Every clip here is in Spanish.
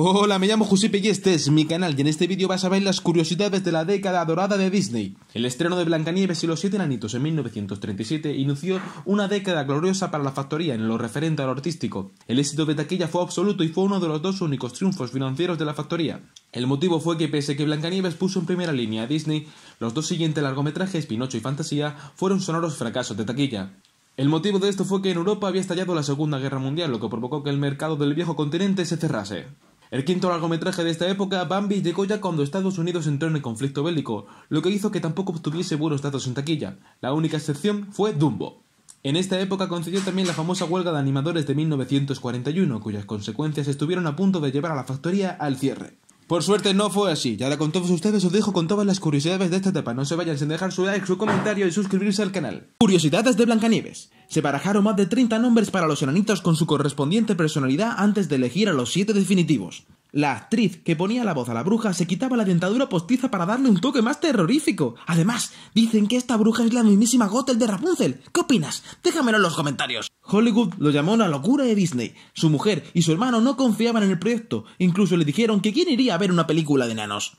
Hola, me llamo Jusipe y este es mi canal y en este vídeo vas a ver las curiosidades de la década dorada de Disney. El estreno de Blancanieves y los siete enanitos en 1937 inició una década gloriosa para la factoría en lo referente a lo artístico. El éxito de taquilla fue absoluto y fue uno de los dos únicos triunfos financieros de la factoría. El motivo fue que pese a que Blancanieves puso en primera línea a Disney, los dos siguientes largometrajes, Pinocho y Fantasía, fueron sonoros fracasos de taquilla. El motivo de esto fue que en Europa había estallado la Segunda Guerra Mundial, lo que provocó que el mercado del viejo continente se cerrase. El quinto largometraje de esta época, Bambi, llegó ya cuando Estados Unidos entró en el conflicto bélico, lo que hizo que tampoco obtuviese buenos datos en taquilla. La única excepción fue Dumbo. En esta época concedió también la famosa huelga de animadores de 1941, cuyas consecuencias estuvieron a punto de llevar a la factoría al cierre. Por suerte no fue así. Ya la con todos ustedes os dejo con todas las curiosidades de esta etapa. No se vayan sin dejar su like, su comentario y suscribirse al canal. Curiosidades de Blancanieves. Se barajaron más de 30 nombres para los enanitos con su correspondiente personalidad antes de elegir a los 7 definitivos. La actriz que ponía la voz a la bruja se quitaba la dentadura postiza para darle un toque más terrorífico. Además, dicen que esta bruja es la mismísima Gotel de Rapunzel. ¿Qué opinas? Déjamelo en los comentarios. Hollywood lo llamó una locura de Disney. Su mujer y su hermano no confiaban en el proyecto. Incluso le dijeron que quién iría a ver una película de enanos.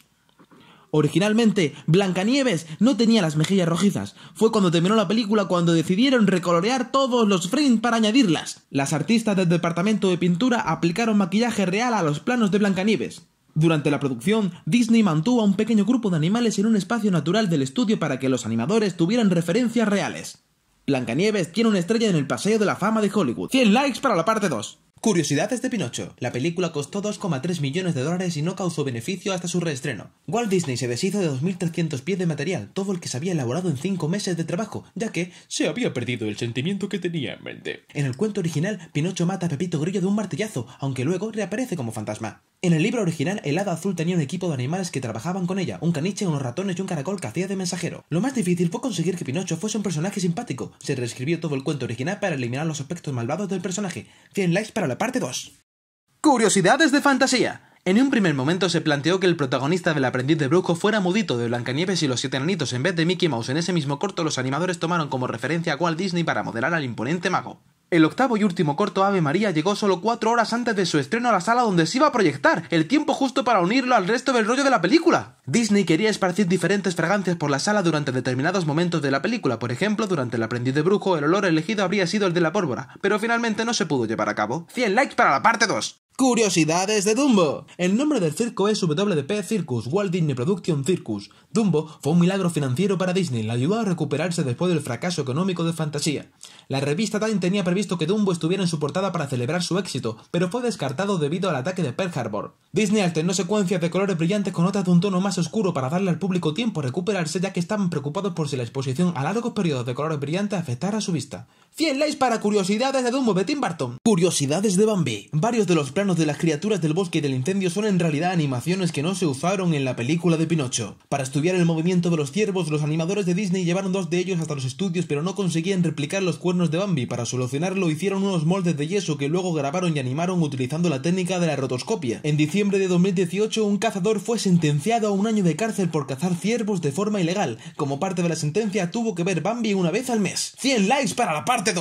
Originalmente, Blancanieves no tenía las mejillas rojizas. Fue cuando terminó la película cuando decidieron recolorear todos los frames para añadirlas. Las artistas del departamento de pintura aplicaron maquillaje real a los planos de Blancanieves. Durante la producción, Disney mantuvo a un pequeño grupo de animales en un espacio natural del estudio para que los animadores tuvieran referencias reales. Blancanieves tiene una estrella en el Paseo de la Fama de Hollywood. 100 likes para la parte 2. Curiosidades de Pinocho. La película costó 2,3 millones de dólares y no causó beneficio hasta su reestreno. Walt Disney se deshizo de 2.300 pies de material, todo el que se había elaborado en 5 meses de trabajo, ya que se había perdido el sentimiento que tenía en mente. En el cuento original, Pinocho mata a Pepito Grillo de un martillazo, aunque luego reaparece como fantasma. En el libro original, el hada azul tenía un equipo de animales que trabajaban con ella, un caniche, unos ratones y un caracol que hacía de mensajero. Lo más difícil fue conseguir que Pinocho fuese un personaje simpático. Se reescribió todo el cuento original para eliminar los aspectos malvados del personaje. 100 likes para la parte 2. Curiosidades de fantasía. En un primer momento se planteó que el protagonista del aprendiz de brujo fuera mudito de Blancanieves y los siete Anitos en vez de Mickey Mouse. En ese mismo corto los animadores tomaron como referencia a Walt Disney para modelar al imponente mago. El octavo y último corto Ave María llegó solo cuatro horas antes de su estreno a la sala donde se iba a proyectar, el tiempo justo para unirlo al resto del rollo de la película. Disney quería esparcir diferentes fragancias por la sala durante determinados momentos de la película, por ejemplo, durante el aprendiz de brujo el olor elegido habría sido el de la pólvora, pero finalmente no se pudo llevar a cabo. 100 likes para la parte 2. Curiosidades de Dumbo. El nombre del circo es WDP Circus, Walt Disney Production Circus. Dumbo fue un milagro financiero para Disney, la ayudó a recuperarse después del fracaso económico de Fantasía. La revista Time tenía previsto que Dumbo estuviera en su portada para celebrar su éxito, pero fue descartado debido al ataque de Pearl Harbor. Disney alternó secuencias de colores brillantes con otras de un tono más oscuro para darle al público tiempo a recuperarse ya que estaban preocupados por si la exposición a largos periodos de colores brillantes afectara su vista. 100 likes para curiosidades de Dumbo de Tim Burton. Curiosidades de Bambi. Varios de los planos de las criaturas del bosque y del incendio son en realidad animaciones que no se usaron en la película de Pinocho. Para estudiar el movimiento de los ciervos, los animadores de Disney llevaron dos de ellos hasta los estudios pero no conseguían replicar los cuernos de Bambi. Para solucionarlo hicieron unos moldes de yeso que luego grabaron y animaron utilizando la técnica de la rotoscopia. En diciembre diciembre de 2018, un cazador fue sentenciado a un año de cárcel por cazar ciervos de forma ilegal. Como parte de la sentencia, tuvo que ver Bambi una vez al mes. 100 likes para la parte 2.